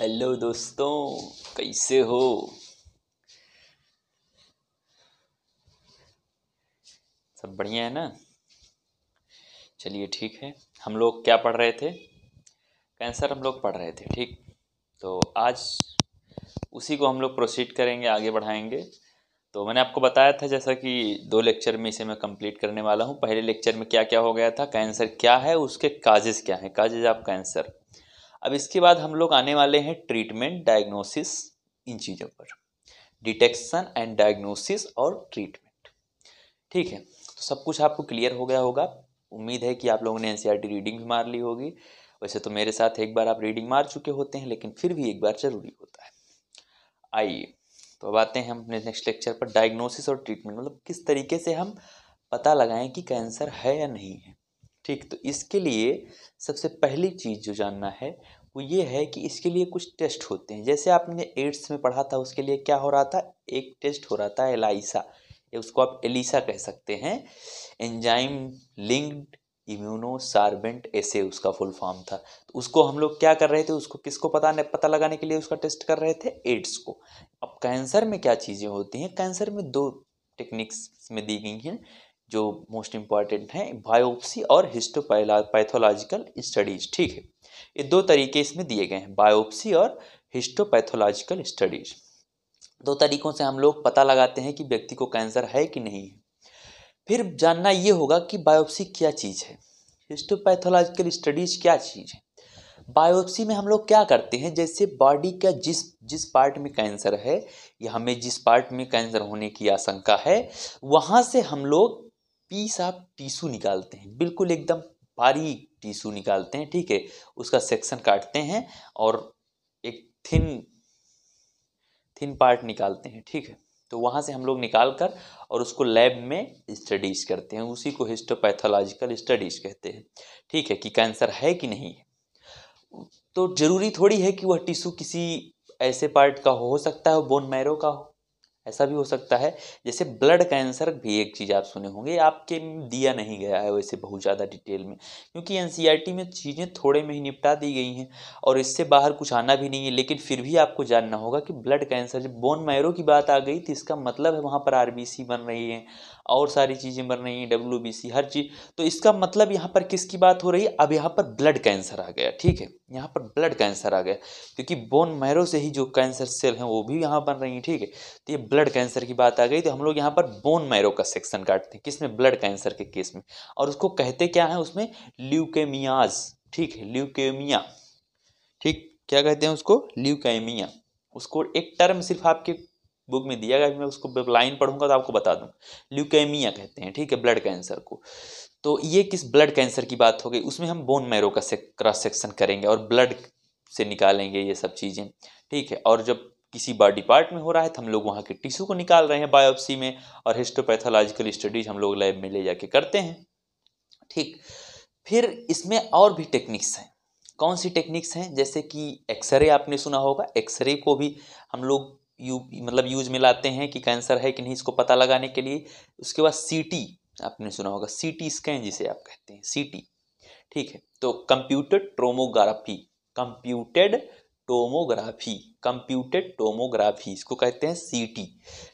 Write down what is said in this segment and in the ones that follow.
hello दोस्तों कैसे हो सब बढ़िया है ना चलिए ठीक है हम लोग क्या पढ़ रहे थे कैंसर हम लोग पढ़ रहे थे ठीक तो आज उसी को हम लोग प्रोसीड करेंगे आगे बढ़ाएंगे तो मैंने आपको बताया था जैसा कि दो लेक्चर में इसे मैं कंप्लीट करने वाला हूँ पहले लेक्चर में क्या क्या हो गया था कैंसर क्या है उसके काजेज़ क्या हैं काजेज ऑफ कैंसर अब इसके बाद हम लोग आने वाले हैं ट्रीटमेंट डायग्नोसिस इन चीज़ों पर डिटेक्शन एंड डायग्नोसिस और ट्रीटमेंट ठीक है तो सब कुछ आपको क्लियर हो गया होगा उम्मीद है कि आप लोगों ने एन रीडिंग e भी मार ली होगी वैसे तो मेरे साथ एक बार आप रीडिंग मार चुके होते हैं लेकिन फिर भी एक बार ज़रूरी होता है आइए तो अब आते हैं हम अपने नेक्स्ट लेक्चर पर डायग्नोसिस और ट्रीटमेंट मतलब किस तरीके से हम पता लगाएं कि कैंसर है या नहीं है ठीक तो इसके लिए सबसे पहली चीज़ जो जानना है वो ये है कि इसके लिए कुछ टेस्ट होते हैं जैसे आपने एड्स में पढ़ा था उसके लिए क्या हो रहा था एक टेस्ट हो रहा था एलाइसा या उसको आप एलिसा कह सकते हैं एंजाइम लिंक्ड इम्यूनोसार्बेंट ऐसे उसका फुल फॉर्म था तो उसको हम लोग क्या कर रहे थे उसको किसको पता नहीं पता लगाने के लिए उसका टेस्ट कर रहे थे एड्स को अब कैंसर में क्या चीज़ें होती हैं कैंसर में दो टेक्निक्स में दी गई हैं जो मोस्ट इम्पॉर्टेंट हैं बायोप्सी और हिस्टोपैथोलॉजिकल स्टडीज़ ठीक है ये दो तरीके इसमें दिए गए हैं बायोप्सी और हिस्टोपैथोलॉजिकल स्टडीज़ दो तरीक़ों से हम लोग पता लगाते हैं कि व्यक्ति को कैंसर है कि नहीं है फिर जानना ये होगा कि बायोप्सी क्या चीज़ है हिस्टोपैथोलॉजिकल स्टडीज़ क्या चीज़ है बायोप्सी में हम लोग क्या करते हैं जैसे बॉडी का जिस जिस पार्ट में कैंसर है या हमें जिस पार्ट में कैंसर होने की आशंका है वहाँ से हम लोग पीस आप टिशू निकालते हैं बिल्कुल एकदम बारीक टीशू निकालते हैं ठीक है उसका सेक्शन काटते हैं और एक थिन थिन पार्ट निकालते हैं ठीक है तो वहाँ से हम लोग निकाल कर और उसको लैब में स्टडीज़ करते हैं उसी को हिस्टोपैथोलॉजिकल स्टडीज़ कहते हैं ठीक है कि कैंसर है कि नहीं है तो ज़रूरी थोड़ी है कि वह टिश्यू किसी ऐसे पार्ट का हो सकता है बोन मैरो का हो ऐसा भी हो सकता है जैसे ब्लड कैंसर भी एक चीज़ आप सुने होंगे आपके दिया नहीं गया है वैसे बहुत ज़्यादा डिटेल में क्योंकि एन में चीज़ें थोड़े में ही निपटा दी गई हैं और इससे बाहर कुछ आना भी नहीं है लेकिन फिर भी आपको जानना होगा कि ब्लड कैंसर जब बोन मैरो की बात आ गई तो इसका मतलब है वहाँ पर आर बन रही है और सारी चीज़ें मर रही हैं डब्ल्यू हर चीज़ तो इसका मतलब यहाँ पर किसकी बात हो रही है अब यहाँ पर ब्लड कैंसर आ गया ठीक है यहाँ पर ब्लड कैंसर आ गया क्योंकि बोन मैरो से ही जो कैंसर सेल हैं वो भी यहाँ बन रही हैं ठीक है तो ये ब्लड कैंसर की बात आ गई तो हम लोग यहाँ पर बोन मैरो का सेक्शन काटते हैं किसमें ब्लड कैंसर के केस में और उसको कहते क्या है उसमें ल्यूकेमियाज ठीक है ल्यूकेमिया ठीक क्या कहते हैं उसको ल्यूकेमिया उसको एक टर्म सिर्फ आपके बुक में दिया गया मैं उसको लाइन पढ़ूंगा तो आपको बता दूँ ल्यूकेमिया कहते हैं ठीक है ब्लड कैंसर को तो ये किस ब्लड कैंसर की बात हो गई उसमें हम बोन मैरो का से क्रॉस सेक्शन करेंगे और ब्लड से निकालेंगे ये सब चीज़ें ठीक है और जब किसी बॉडी पार्ट में हो रहा है तो हम लोग वहाँ के टिश्यू को निकाल रहे हैं बायोप्सी में और हिस्टोपैथोलॉजिकल स्टडीज हम लोग लैब में ले जाके करते हैं ठीक फिर इसमें और भी टेक्निक्स हैं कौन सी टेक्निक्स हैं जैसे कि एक्सरे आपने सुना होगा एक्सरे को भी हम लोग यू मतलब यूज में लाते हैं कि कैंसर है कि नहीं इसको पता लगाने के लिए उसके बाद सीटी आपने सुना होगा सीटी स्कैन जिसे आप कहते हैं सीटी ठीक है तो computed tomography computed tomography computed tomography इसको कहते हैं सीटी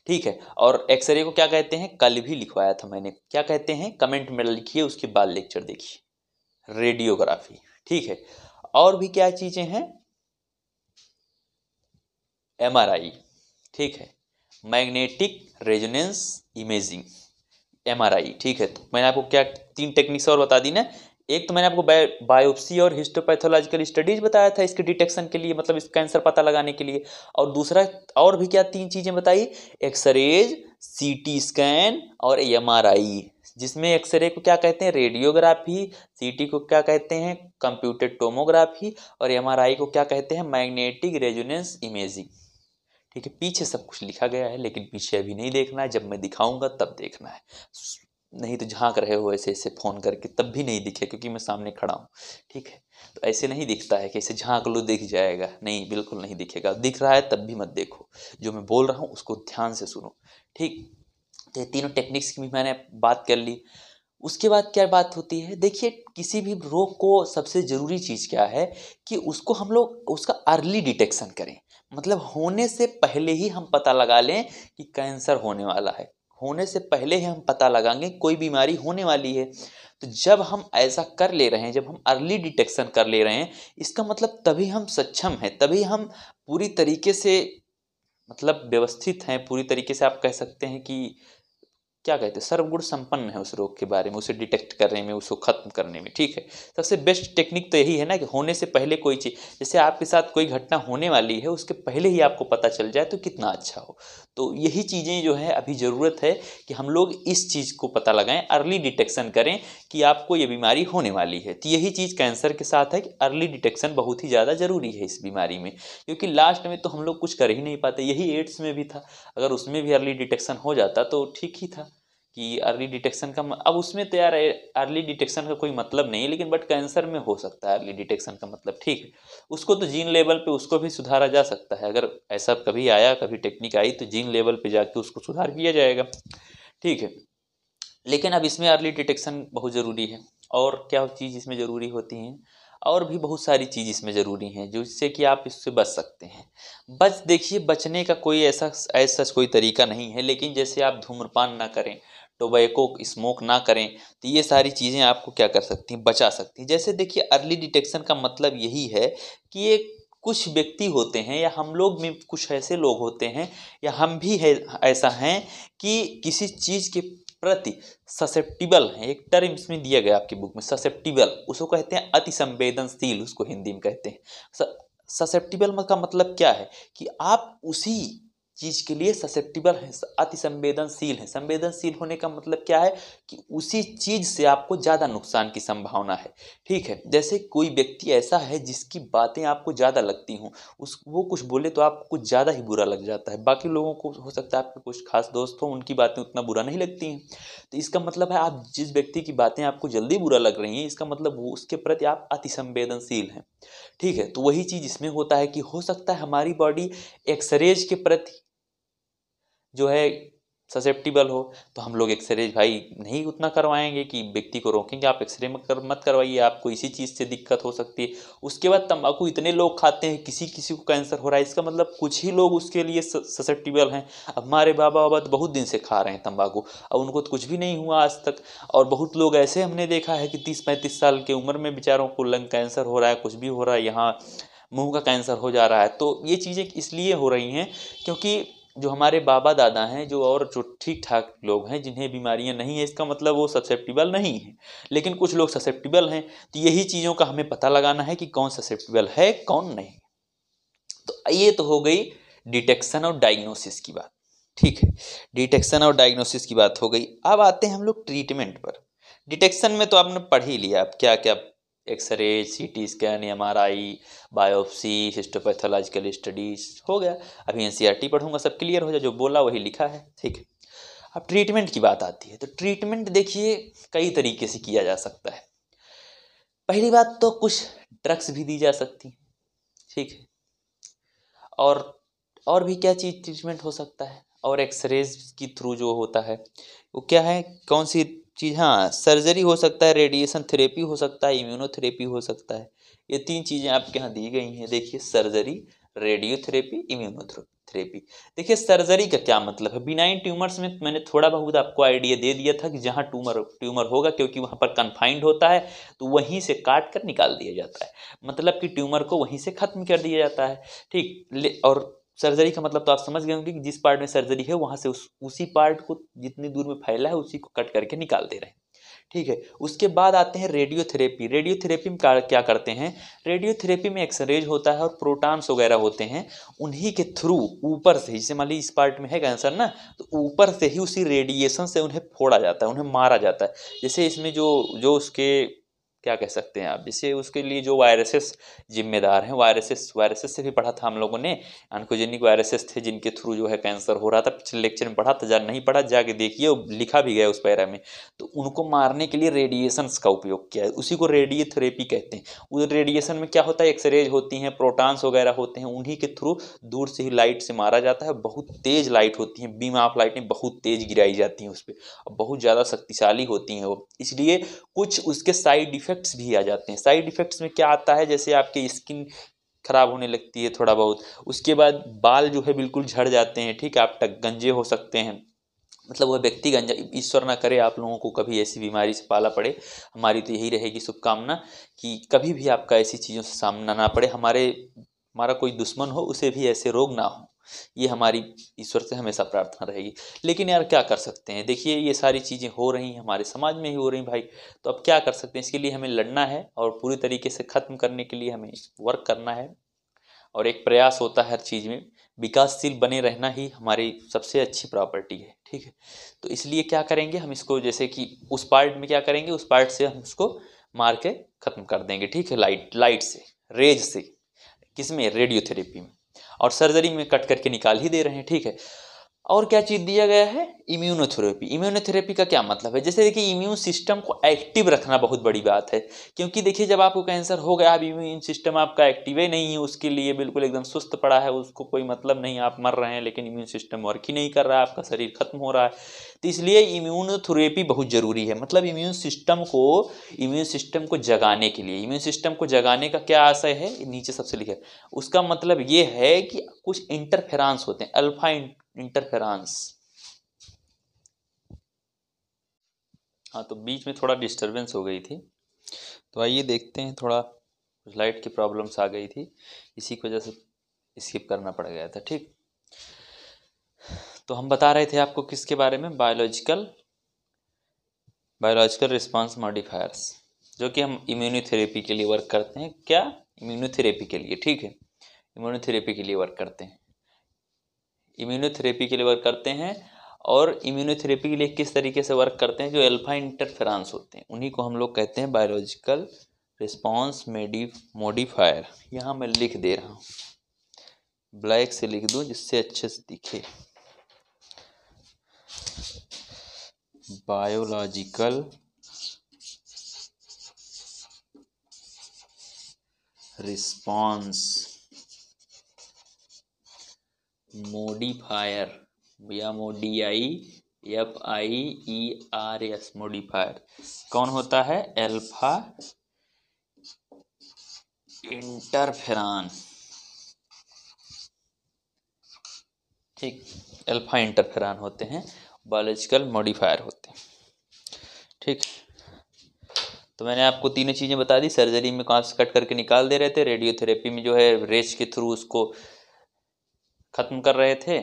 ठीक है और एक्सरे को क्या कहते हैं कल भी लिखवाया था मैंने क्या कहते हैं कमेंट में लिखिए उसके बाद लेक्चर देखिए रेडियोग्राफी ठीक है और भी क्या चीज़ें हैं एमआरआई ठीक है मैग्नेटिक रेजोनेंस इमेजिंग एमआरआई ठीक है तो मैंने आपको क्या तीन टेक्निक्स और बता दी ना एक तो मैंने आपको बायोप्सी और हिस्टोपैथोलॉजिकल स्टडीज बताया था इसके डिटेक्शन के लिए मतलब इस कैंसर पता लगाने के लिए और दूसरा और भी क्या तीन चीज़ें बताई एक्सरेज सीटी स्कैन और एमआरआई जिसमें एक्सरे को क्या कहते हैं रेडियोग्राफी सीटी को क्या कहते हैं कंप्यूटेड टोमोग्राफी और एमआरआई को क्या कहते हैं मैग्नेटिक रेजोनेंस इमेजिंग ठीक है पीछे सब कुछ लिखा गया है लेकिन पीछे अभी नहीं देखना है जब मैं दिखाऊंगा तब देखना है नहीं तो झांक रहे हो ऐसे ऐसे फ़ोन करके तब भी नहीं दिखे क्योंकि मैं सामने खड़ा हूँ ठीक है तो ऐसे नहीं दिखता है कि ऐसे झांक लो दिख जाएगा नहीं बिल्कुल नहीं दिखेगा दिख रहा है तब भी मत देखो जो मैं बोल रहा हूँ उसको ध्यान से सुनो ठीक तो ये तीनों टेक्निक्स की भी मैंने बात कर ली उसके बाद क्या बात होती है देखिए किसी भी रोग को सबसे ज़रूरी चीज़ क्या है कि उसको हम लोग उसका अर्ली डिटेक्शन करें मतलब होने से पहले ही हम पता लगा लें कि कैंसर होने वाला है होने से पहले ही हम पता लगाएंगे कोई बीमारी होने वाली है तो जब हम ऐसा कर ले रहे हैं जब हम अर्ली डिटेक्शन कर ले रहे हैं इसका मतलब तभी हम सक्षम हैं तभी हम पूरी तरीके से मतलब व्यवस्थित हैं पूरी तरीके से आप कह सकते हैं कि क्या कहते हैं सर्वगुण संपन्न है उस रोग के बारे में उसे डिटेक्ट करने में उसको खत्म करने में ठीक है सबसे बेस्ट टेक्निक तो यही है ना कि होने से पहले कोई चीज़ जैसे आपके साथ कोई घटना होने वाली है उसके पहले ही आपको पता चल जाए तो कितना अच्छा हो तो यही चीज़ें जो है अभी ज़रूरत है कि हम लोग इस चीज़ को पता लगाएं अर्ली डिटेक्शन करें कि आपको ये बीमारी होने वाली है तो यही चीज़ कैंसर के साथ है कि अर्ली डिटेक्शन बहुत ही ज़्यादा ज़रूरी है इस बीमारी में क्योंकि लास्ट में तो हम लोग कुछ कर ही नहीं पाते यही एड्स में भी था अगर उसमें भी अर्ली डिटेक्शन हो जाता तो ठीक ही था कि अर्ली डिटेक्शन का अब उसमें तो यार अर्ली डिटेक्शन का कोई मतलब नहीं है लेकिन बट कैंसर में हो सकता है अर्ली डिटेक्शन का मतलब ठीक है उसको तो जीन लेवल पे उसको भी सुधारा जा सकता है अगर ऐसा कभी आया कभी टेक्निक आई तो जीन लेवल पे जाके उसको सुधार किया जाएगा ठीक है लेकिन अब इसमें अर्ली डिटेक्शन बहुत ज़रूरी है और क्या चीज़ इसमें ज़रूरी होती हैं और भी बहुत सारी चीज़ इसमें ज़रूरी हैं जिससे कि आप इससे बच सकते हैं बच देखिए बचने का कोई ऐसा ऐसा कोई तरीका नहीं है लेकिन जैसे आप धूम्रपान ना करें टोबैको स्मोक ना करें तो ये सारी चीज़ें आपको क्या कर सकती हैं बचा सकती हैं जैसे देखिए अर्ली डिटेक्शन का मतलब यही है कि ये कुछ व्यक्ति होते हैं या हम लोग में कुछ ऐसे लोग होते हैं या हम भी है ऐसा हैं कि किसी चीज़ के प्रति ससेप्टिबल है एक टर्म इसमें दिया गया आपकी बुक में ससेप्टिबल उसको कहते हैं अति संवेदनशील उसको हिंदी में कहते हैं ससेप्टिबल का मतलब क्या है कि आप उसी चीज़ के लिए ससेप्टिबल हैं अति संवेदनशील हैं संवेदनशील होने का मतलब क्या है कि उसी चीज़ से आपको ज़्यादा नुकसान की संभावना है ठीक है जैसे कोई व्यक्ति ऐसा है जिसकी बातें आपको ज़्यादा लगती हों उस वो कुछ बोले तो आपको कुछ ज़्यादा ही बुरा लग जाता है बाकी लोगों को हो सकता है आपके कुछ खास दोस्त हों उनकी बातें उतना बुरा नहीं लगती हैं तो इसका मतलब है आप जिस व्यक्ति की बातें आपको जल्दी बुरा लग रही हैं इसका मतलब वो उसके प्रति आप अति संवेदनशील हैं ठीक है तो वही चीज़ इसमें होता है कि हो सकता है हमारी बॉडी एक्सरेज के प्रति जो है ससेप्टिबल हो तो हम लोग एक्सरे भाई नहीं उतना करवाएंगे कि व्यक्ति को रोकेंगे आप एक्सरे में कर मत करवाइए आपको इसी चीज़ से दिक्कत हो सकती है उसके बाद तंबाकू इतने लोग खाते हैं किसी किसी को कैंसर हो रहा है इसका मतलब कुछ ही लोग उसके लिए ससेप्टिबल हैं अब हमारे बाबा बाबा तो बहुत दिन से खा रहे हैं तम्बाकू अब उनको तो कुछ भी नहीं हुआ आज तक और बहुत लोग ऐसे हमने देखा है कि तीस पैंतीस साल की उम्र में बेचारों को लंग कैंसर हो रहा है कुछ भी हो रहा है यहाँ मुँह का कैंसर हो जा रहा है तो ये चीज़ें इसलिए हो रही हैं क्योंकि जो हमारे बाबा दादा हैं जो और जो ठीक ठाक लोग हैं जिन्हें बीमारियां नहीं है इसका मतलब वो ससेप्टिबल नहीं है लेकिन कुछ लोग ससेप्टिबल हैं तो यही चीज़ों का हमें पता लगाना है कि कौन ससेप्टिबल है कौन नहीं तो ये तो हो गई डिटेक्शन और डायग्नोसिस की बात ठीक है डिटेक्शन और डायग्नोसिस की बात हो गई अब आते हैं हम लोग ट्रीटमेंट पर डिटेक्शन में तो आपने पढ़ ही लिया अब क्या क्या x ray C T scan M R I biopsy histopathological studies हो गया अभी एन सी आर टी पढ़ूंगा सब क्लियर हो जाए जो बोला वही लिखा है ठीक है अब ट्रीटमेंट की बात आती है तो ट्रीटमेंट देखिए कई तरीके से किया जा सकता है पहली बात तो कुछ ड्रग्स भी दी जा सकती हैं ठीक है और और भी क्या चीज़ ट्रीटमेंट हो सकता है और एक्सरेज की थ्रू जो होता है वो क्या है कौन सी चीज़ हाँ सर्जरी हो सकता है रेडिएशन थेरेपी हो सकता है इम्यूनोथेरेपी हो सकता है ये तीन चीज़ें आपके यहाँ दी गई हैं देखिए सर्जरी रेडियोथेरेपी इम्यूनोथेरेपी देखिए सर्जरी का क्या मतलब है बिनाइन ट्यूमर्स में मैंने थोड़ा बहुत आपको आइडिया दे दिया था कि जहाँ ट्यूमर ट्यूमर होगा क्योंकि वहाँ पर कन्फाइंड होता है तो वहीं से काट कर निकाल दिया जाता है मतलब कि ट्यूमर को वहीं से ख़त्म कर दिया जाता है ठीक और सर्जरी का मतलब तो आप समझ गए होंगे कि जिस पार्ट में सर्जरी है वहाँ से उस उसी पार्ट को जितनी दूर में फैला है उसी को कट करके निकाल दे रहे हैं ठीक है उसके बाद आते हैं रेडियोथेरेपी रेडियोथेरेपी में क्या करते हैं रेडियोथेरेपी में एक्सरेज होता है और प्रोटॉन्स वगैरह होते हैं उन्हीं के थ्रू ऊपर से जैसे मान लीजिए इस पार्ट में है कैंसर ना तो ऊपर से ही उसी रेडिएशन से उन्हें फोड़ा जाता है उन्हें मारा जाता है जैसे इसमें जो जो उसके क्या कह सकते हैं आप जिसे उसके लिए जो वायरसेस जिम्मेदार हैं वायरसेस वायरसेस से भी पढ़ा था हम लोगों ने अनकोजेनिक वायरसेस थे जिनके थ्रू जो है कैंसर हो रहा था पिछले लेक्चर में पढ़ा था जा नहीं पढ़ा जाके देखिए लिखा भी गया उस पैरा में तो उनको मारने के लिए रेडिएशंस का उपयोग किया है उसी को रेडियोथेरेपी कहते हैं उस रेडिएशन में क्या होता है एक्सरेज होती हैं प्रोटान्स वगैरह होते हैं उन्हीं के थ्रू दूर से ही लाइट से मारा जाता है बहुत तेज लाइट होती हैं बीम ऑफ लाइटें बहुत तेज गिराई जाती हैं उस पर बहुत ज़्यादा शक्तिशाली होती हैं वो इसलिए कुछ उसके साइड इफेक्ट इफ़ेक्ट्स भी आ जाते हैं साइड इफ़ेक्ट्स में क्या आता है जैसे आपकी स्किन ख़राब होने लगती है थोड़ा बहुत उसके बाद बाल जो है बिल्कुल झड़ जाते हैं ठीक है आप टक गंजे हो सकते हैं मतलब वह व्यक्ति गंजा ईश्वर ना करे आप लोगों को कभी ऐसी बीमारी से पाला पड़े हमारी तो यही रहेगी शुभकामना कि कभी भी आपका ऐसी चीज़ों से सामना ना पड़े हमारे हमारा कोई दुश्मन हो उसे भी ऐसे रोग ना हो ये हमारी ईश्वर से हमेशा प्रार्थना रहेगी लेकिन यार क्या कर सकते हैं देखिए ये सारी चीज़ें हो रही हैं हमारे समाज में ही हो रही भाई तो अब क्या कर सकते हैं इसके लिए हमें लड़ना है और पूरी तरीके से ख़त्म करने के लिए हमें वर्क करना है और एक प्रयास होता है हर चीज़ में विकासशील बने रहना ही हमारी सबसे अच्छी प्रॉपर्टी है ठीक है तो इसलिए क्या करेंगे हम इसको जैसे कि उस पार्ट में क्या करेंगे उस पार्ट से हम उसको मार के ख़त्म कर देंगे ठीक है लाइट लाइट से रेज से किस में रेडियोथेरेपी में और सर्जरी में कट करके निकाल ही दे रहे हैं ठीक है और क्या चीज़ दिया गया है इम्यूनोथेरेपी इम्यूनोथेरेपी का क्या मतलब है जैसे देखिए इम्यून सिस्टम को एक्टिव रखना बहुत बड़ी बात है क्योंकि देखिए जब आपको कैंसर हो गया अब इम्यून सिस्टम आपका एक्टिव ही नहीं है उसके लिए बिल्कुल एकदम सुस्त पड़ा है उसको कोई मतलब नहीं आप मर रहे हैं लेकिन इम्यून सिस्टम वर्क ही नहीं कर रहा है आपका शरीर खत्म हो रहा है तो इसलिए इम्यूनोथेरेपी बहुत ज़रूरी है मतलब इम्यून सिस्टम को इम्यून सिस्टम को जगाने के लिए इम्यून सिस्टम को जगाने का क्या आशय है नीचे सबसे लिखा उसका मतलब ये है कि कुछ इंटरफेरांस होते हैं अल्फा इंटरफेरांस हाँ तो बीच में थोड़ा डिस्टरबेंस हो गई थी तो आइए देखते हैं थोड़ा लाइट की प्रॉब्लम्स आ गई थी इसी की वजह से स्किप करना पड़ गया था ठीक तो हम बता रहे थे आपको किसके बारे में बायोलॉजिकल बायोलॉजिकल रिस्पांस मॉडिफायर्स जो कि हम इम्यूनोथेरेपी के लिए वर्क करते हैं क्या इम्यूनोथेरेपी के लिए ठीक है इम्यूनोथेरेपी के लिए वर्क करते हैं इम्यूनोथेरेपी के लिए वर्क करते हैं और इम्यूनोथेरेपी के लिए किस तरीके से वर्क करते हैं जो अल्फ़ा इंटरफेरांस होते हैं उन्हीं को हम लोग कहते हैं बायोलॉजिकल रिस्पॉन्स मेडि मोडिफायर यहाँ मैं लिख दे रहा हूँ ब्लैक से लिख दूँ जिससे अच्छे से दिखे बायोलॉजिकल रिस्पॉन्स मोडिफायर या मोडी I F I E R S modifier कौन होता है एल्फा इंटरफेरान ठीक एल्फा इंटरफेरान होते हैं बायोलॉजिकल मॉडिफायर होते हैं ठीक तो मैंने आपको तीनों चीज़ें बता दी सर्जरी में से कट करके निकाल दे रहे थे रेडियोथेरेपी में जो है रेस के थ्रू उसको ख़त्म कर रहे थे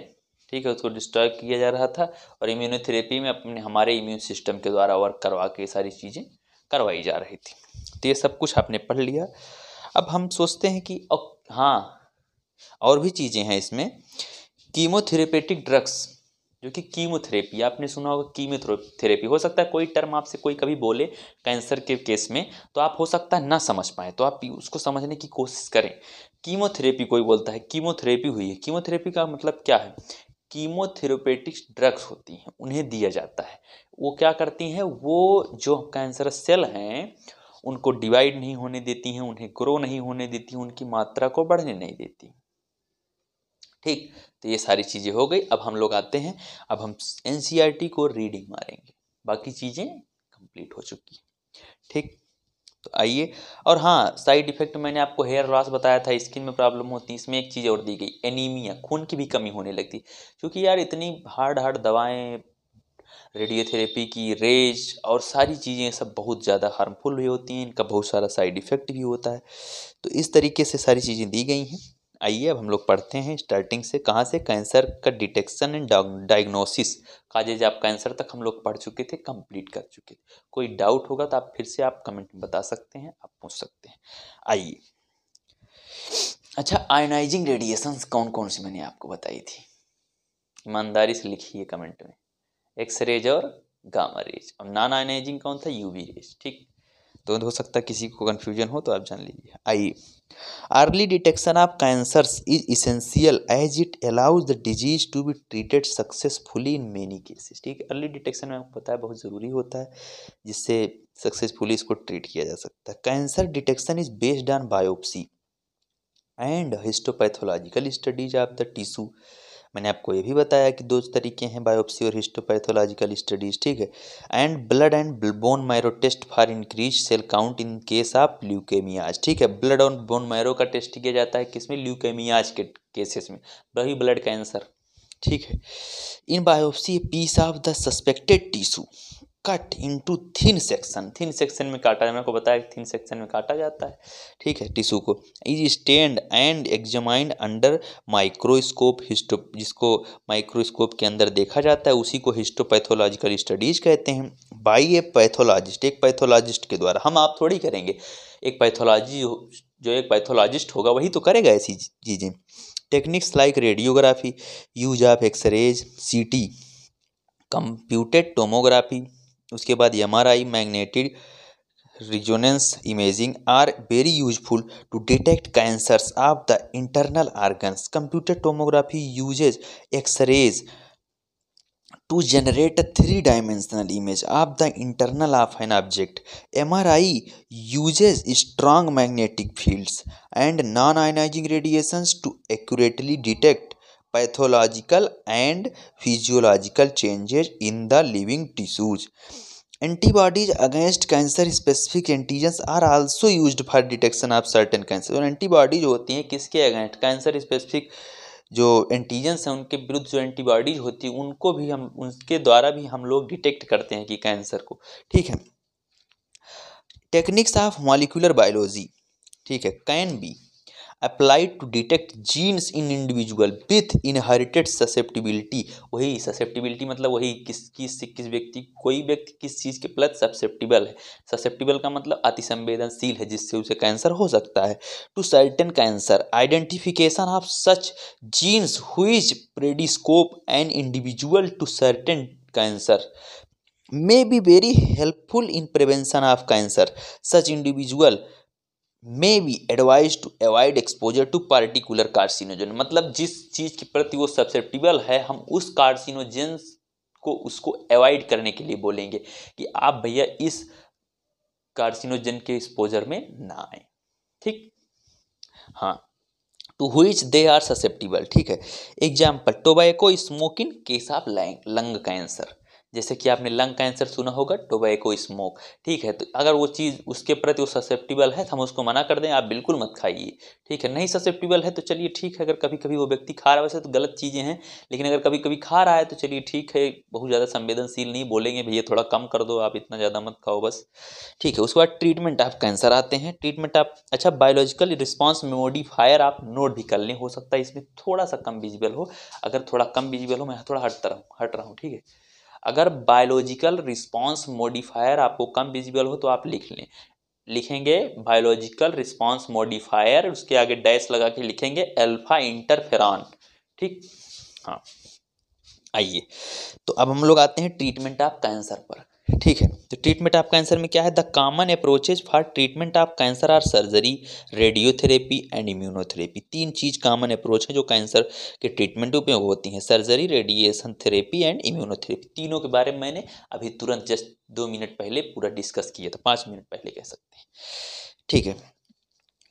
ठीक है उसको डिस्ट्रॉय किया जा रहा था और इम्यूनोथेरेपी में अपने हमारे इम्यून सिस्टम के द्वारा वर्क करवा के ये सारी चीज़ें करवाई जा रही थी तो ये सब कुछ आपने पढ़ लिया अब हम सोचते हैं कि हाँ और भी चीज़ें हैं इसमें कीमोथेरेपेटिक ड्रग्स जो कि कीमोथेरेपी आपने सुना होगा कीमोथेरेपी हो सकता है कोई टर्म आपसे कोई कभी बोले कैंसर के केस में तो आप हो सकता है ना समझ पाए तो आप उसको समझने की कोशिश करें कीमोथेरेपी कोई बोलता है कीमोथेरेपी हुई है कीमोथेरेपी का मतलब क्या है कीमोथेरोपेटिक्स ड्रग्स होती हैं उन्हें दिया जाता है वो क्या करती हैं वो जो कैंसर सेल हैं उनको डिवाइड नहीं होने देती हैं उन्हें ग्रो नहीं होने देती उनकी मात्रा को बढ़ने नहीं देती ठीक तो ये सारी चीज़ें हो गई अब हम लोग आते हैं अब हम एन e को रीडिंग मारेंगे बाकी चीज़ें कंप्लीट हो चुकी हैं ठीक तो आइए और हाँ साइड इफेक्ट तो मैंने आपको हेयर लॉस बताया था स्किन में प्रॉब्लम होती है इसमें एक चीज़ और दी गई एनीमिया खून की भी कमी होने लगती क्योंकि यार इतनी हार्ड हार्ड दवाएँ रेडियोथेरेपी की रेज और सारी चीज़ें सब बहुत ज़्यादा हार्मफुल भी होती हैं इनका बहुत सारा साइड इफ़ेक्ट भी होता है तो इस तरीके से सारी चीज़ें दी गई हैं आइए अब हम लोग पढ़ते हैं स्टार्टिंग से कहाँ से कैंसर का डिटेक्शन एंड डायग्नोसिस काजेज आप कैंसर तक हम लोग पढ़ चुके थे कंप्लीट कर चुके थे कोई डाउट होगा तो आप फिर से आप कमेंट में बता सकते हैं आप पूछ सकते हैं आइए अच्छा आयोनाइजिंग रेडिएशंस कौन कौन सी मैंने आपको बताई थी ईमानदारी से लिखिए कमेंट में एक्स रेज और गामा रेज और नॉन आयोनाइजिंग कौन था यूवी रेज ठीक तो हो सकता है किसी को कन्फ्यूजन हो तो आप जान लीजिए आइए early detection of cancers is essential as it allows the disease to be treated successfully in many cases ठीक है अर्ली डिटेक्शन में आपको पता है बहुत ज़रूरी होता है जिससे सक्सेसफुली इसको ट्रीट किया जा सकता है cancer detection is based on biopsy and histopathological studies of the tissue मैंने आपको ये भी बताया कि दो तरीके हैं बायोप्सी और हिस्टोपैथोलॉजिकल स्टडीज ठीक है and blood and bone marrow test for increase cell count in case of leukaemias ठीक है ब्लड और बोन मैरो का टेस्ट किया जाता है किसमें ल्यूकेमियाज के केसेस में वही ब्लड कैंसर ठीक है in biopsy piece of the suspected tissue cut into thin section thin section में काटा मैंने को बताया थिन सेक्शन में काटा जाता है ठीक है टिशू को is stained and examined under microscope histo जिसको माइक्रोस्कोप के अंदर देखा जाता है उसी को हिस्टोपैथोलॉजिकल स्टडीज कहते हैं बाई ए पैथोलॉजिस्ट एक पैथोलॉजिस्ट के द्वारा हम आप थोड़ी करेंगे एक पैथोलॉजी जो एक पैथोलॉजिस्ट होगा वही तो करेगा ऐसी चीज़ें techniques like radiography use of x rays T computed tomography उसके बाद M R I magnetic resonance imaging are very useful to detect cancers of the internal organs computer tomography uses x rays to generate three dimensional image of the internal of an object M R I uses strong magnetic fields and non ionising radiations to accurately detect pathological and physiological changes in the living tissues antibodies against cancer specific antigens are also use for detection of certain cancer और antibodies होती हैं किसके against cancer specific जो antigens हैं उनके विरुद्ध जो antibodies होती हैं उनको भी हम उनके द्वारा भी हम लोग डिटेक्ट करते हैं कि कैंसर को ठीक है टेक्निक्स ऑफ मॉलिकुलर बायोलॉजी ठीक है can be applied to detect genes in individual with inherited susceptibility वही ससेप्टिबिलिटी मतलब वही किस किस किस व्यक्ति कोई व्यक्ति किस चीज़ के प्लस ससेप्टिबल है ससेप्टिबल का मतलब अति संवेदनशील है जिससे उसे कैंसर हो सकता है to certain cancer identification of such genes which predispose and individual to certain cancer may be very helpful in prevention of cancer such individual may be advise to avoid exposure to particular carcinogen मतलब जिस चीज़ के प्रति वो सब्सेप्टिबल है हम उस carcinogens को उसको अवॉइड करने के लिए बोलेंगे कि आप भैया इस कार्सिनोजन के एक्सपोजर में ना आए ठीक हाँ to which they are susceptible ठीक है example tobacco smoking case of lung cancer जैसे कि आपने लंग कैंसर सुना होगा टोबैको स्मोक ठीक है तो अगर वो चीज़ उसके प्रति वो ससेप्टिबल है तो हम उसको मना कर दें आप बिल्कुल मत खाइए ठीक है नहीं ससेप्टिबल है तो चलिए ठीक है अगर कभी कभी वो व्यक्ति खा रहा है वैसे तो गलत चीज़ें हैं लेकिन अगर कभी कभी खा रहा है तो चलिए ठीक है बहुत ज़्यादा संवेदनशील नहीं बोलेंगे भैया थोड़ा कम कर दो आप इतना ज़्यादा मत खाओ बस ठीक है उसके बाद ट्रीटमेंट आप कैंसर आते हैं ट्रीटमेंट आप अच्छा बायोलॉजिकल रिस्पॉन्स मोडिफायर आप नोट भी कर लें हो सकता है इसमें थोड़ा सा कम विजिबल हो अगर थोड़ा कम विजिबल हो मैं थोड़ा हट रहा हूँ हट रहा हूँ ठीक है अगर बायोलॉजिकल रिस्पॉन्स मॉडिफायर आपको कम विजिबल हो तो आप लिख लें लिखेंगे बायोलॉजिकल रिस्पॉन्स मॉडिफायर उसके आगे डैश लगा के लिखेंगे अल्फा इंटरफेरॉन ठीक हाँ आइए तो अब हम लोग आते हैं ट्रीटमेंट ऑफ कैंसर पर ठीक है तो ट्रीटमेंट आपका आंसर में क्या है the common approaches for treatment of cancer are surgery radiotherapy and immunotherapy तीन चीज़ कॉमन अप्रोच है जो कैंसर के ट्रीटमेंट में होती हैं surgery radiation therapy and immunotherapy तीनों के बारे में मैंने अभी तुरंत जस्ट दो मिनट पहले पूरा डिस्कस किया था पाँच मिनट पहले कह सकते हैं ठीक है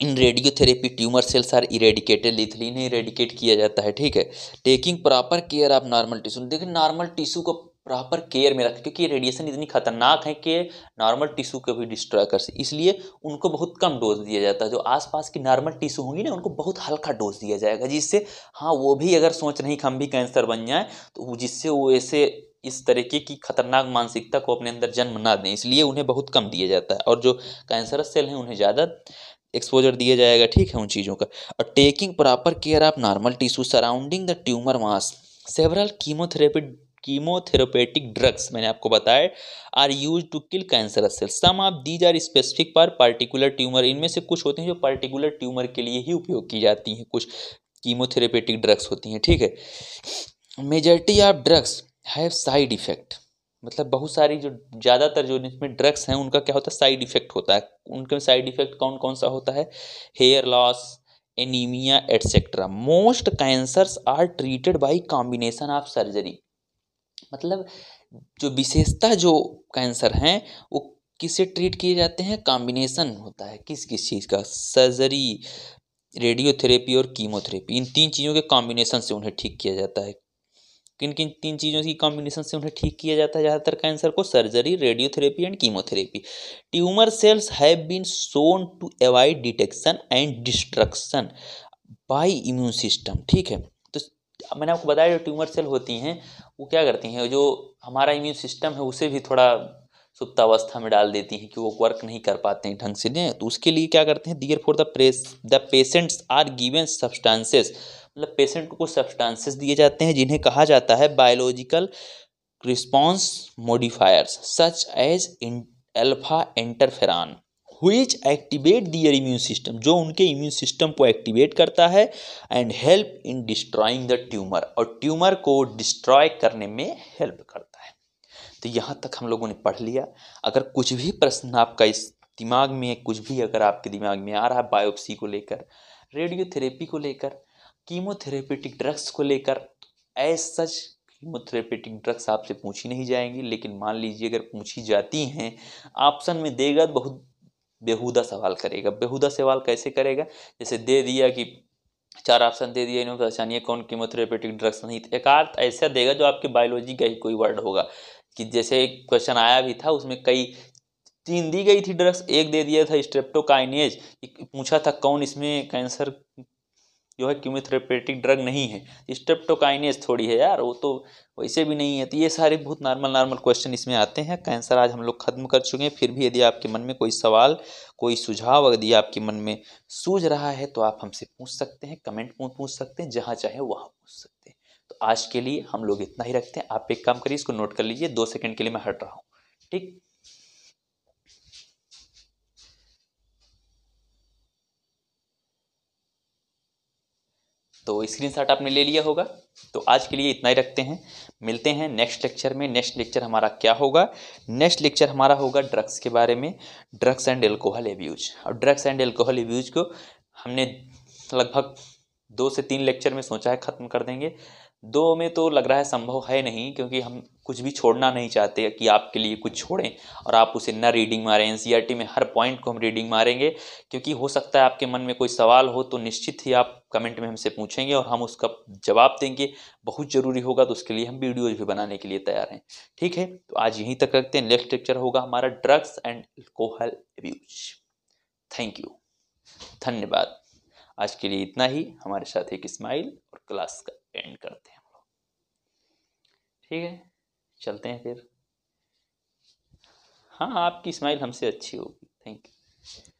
in radiotherapy tumour cells are eradicated lethally eradicate किया जाता है ठीक है taking proper care of normal tissue देखिए नॉर्मल टिश्यू को प्रॉपर केयर में रखें क्योंकि ये रेडिएशन इतनी खतरनाक है कि नॉर्मल टिश्यू को भी डिस्ट्रॉय कर सके इसलिए उनको बहुत कम डोज दिया जाता है जो आसपास की नॉर्मल टिश्यू होंगी ना उनको बहुत हल्का डोज दिया जाएगा जिससे हाँ वो भी अगर सोच रहे हम भी कैंसर बन जाएँ तो जिससे वो ऐसे इस तरीके की खतरनाक मानसिकता को अपने अंदर जन्म ना दें इसलिए उन्हें बहुत कम दिया जाता है और जो कैंसरस सेल हैं उन्हें ज़्यादा एक्सपोजर दिया जाएगा ठीक है उन चीज़ों का और taking proper care of normal tissue surrounding the tumour mass several chemotherapy chemotherapeutic drugs मैंने आपको बताया are used to kill cancer cell some of these are specific पर पार्टिकुलर ट्यूमर इनमें से कुछ होती हैं जो पार्टिकुलर ट्यूमर के लिए ही उपयोग की जाती हैं कुछ कीमोथेरेपेटिक ड्रग्स होती हैं ठीक है majority of drugs have side effect मतलब बहुत सारी जो ज़्यादातर जो इसमें ड्रग्स हैं उनका क्या होता है साइड इफेक्ट होता है उनके साइड इफेक्ट कौन कौन सा होता है hair loss anaemia etcetera most cancers are treated by combination of surgery मतलब जो विशेषता जो कैंसर हैं वो किससे ट्रीट किए जाते हैं कॉम्बिनेसन होता है किस किस चीज़ का सर्जरी रेडियोथेरेपी और कीमोथेरेपी इन तीन चीज़ों के कॉम्बिनेशन से उन्हें ठीक किया जाता है किन किन तीन चीज़ों की कॉम्बिनेशन से उन्हें ठीक किया जाता है ज़्यादातर कैंसर को surgery radiotherapy and chemotherapy tumour cells have been shown to avoid detection and destruction by immune system ठीक है मैंने आपको बताया जो ट्यूमर सेल होती हैं वो क्या करती हैं जो हमारा इम्यून सिस्टम है उसे भी थोड़ा सुप्तावस्था में डाल देती हैं कि वो वर्क नहीं कर पाते हैं ढंग से नहीं तो उसके लिए क्या करते हैं therefore the press the patients are given substances मतलब पेशेंट को सब्सटांसेस दिए जाते हैं जिन्हें कहा जाता है biological response modifiers such as in alpha interferon which activate their immune system जो उनके इम्यून सिस्टम को एक्टिवेट करता है and help in destroying the tumour और ट्यूमर को डिस्ट्रॉय करने में हेल्प करता है तो यहाँ तक हम लोगों ने पढ़ लिया अगर कुछ भी प्रश्न आपका इस दिमाग में कुछ भी अगर आपके दिमाग में आ रहा है बायोप्सी को लेकर रेडियोथेरेपी को लेकर कीमोथेरेपेटिक ड्रग्स को लेकर एज सच कीमोथेरेपेटिक ड्रग्स आपसे पूछी नहीं जाएंगी लेकिन मान लीजिए अगर पूछी जाती हैं ऑप्शन में देगा तो बहुत बेहुदा सवाल करेगा बेहुदा सवाल कैसे करेगा जैसे दे दिया कि चार ऑप्शन दे दिया इन्होंने पहचानिए तो कौन कीमोथेरेपेटिक ड्रग्स नहीं एक आर्थ ऐसा देगा जो आपके बायोलॉजी का ही कोई वर्ड होगा कि जैसे एक क्वेश्चन आया भी था उसमें कई तीन दी गई थी ड्रग्स एक दे दिया था स्ट्रेप्टोकाइनेज पूछा था कौन इसमें कैंसर जो है कीमोथेरेपेटिक ड्रग नहीं है स्टेप्टोकाइनेस थोड़ी है यार वो तो वैसे भी नहीं है तो ये सारे बहुत नॉर्मल नॉर्मल क्वेश्चन इसमें आते हैं कैंसर आज हम लोग खत्म कर चुके हैं फिर भी यदि आपके मन में कोई सवाल कोई सुझाव यदि आपके मन में सूझ रहा है तो आप हमसे पूछ सकते हैं कमेंट में पूछ सकते हैं जहाँ चाहे वहाँ पूछ सकते हैं तो आज के लिए हम लोग इतना ही रखते हैं आप एक काम करिए इसको नोट कर लीजिए दो सेकेंड के लिए मैं हट रहा हूँ ठीक तो स्क्रीनशॉट आपने ले लिया होगा तो आज के लिए इतना ही रखते हैं मिलते हैं नेक्स्ट लेक्चर में नेक्स्ट लेक्चर हमारा क्या होगा नेक्स्ट लेक्चर हमारा होगा ड्रग्स के बारे में ड्रग्स एंड एल्कोहल एब्यूज और ड्रग्स एंड एल्कोहल एब्यूज को हमने लगभग दो से तीन लेक्चर में सोचा है ख़त्म कर देंगे दो में तो लग रहा है संभव है नहीं क्योंकि हम कुछ भी छोड़ना नहीं चाहते कि आपके लिए कुछ छोड़ें और आप उसे न रीडिंग मारें एन e में हर पॉइंट को हम रीडिंग मारेंगे क्योंकि हो सकता है आपके मन में कोई सवाल हो तो निश्चित ही आप कमेंट में हमसे पूछेंगे और हम उसका जवाब देंगे बहुत ज़रूरी होगा तो उसके लिए हम वीडियोज भी बनाने के लिए तैयार हैं ठीक है तो आज यहीं तक रखते हैं नेक्स्ट लेक्चर होगा हमारा drugs and alcohol abuse thank you धन्यवाद आज के लिए इतना ही हमारे साथ एक स्माइल और क्लास का एंड करते हैं हम लोग ठीक है चलते हैं फिर हाँ आपकी स्माइल हमसे अच्छी होगी थैंक यू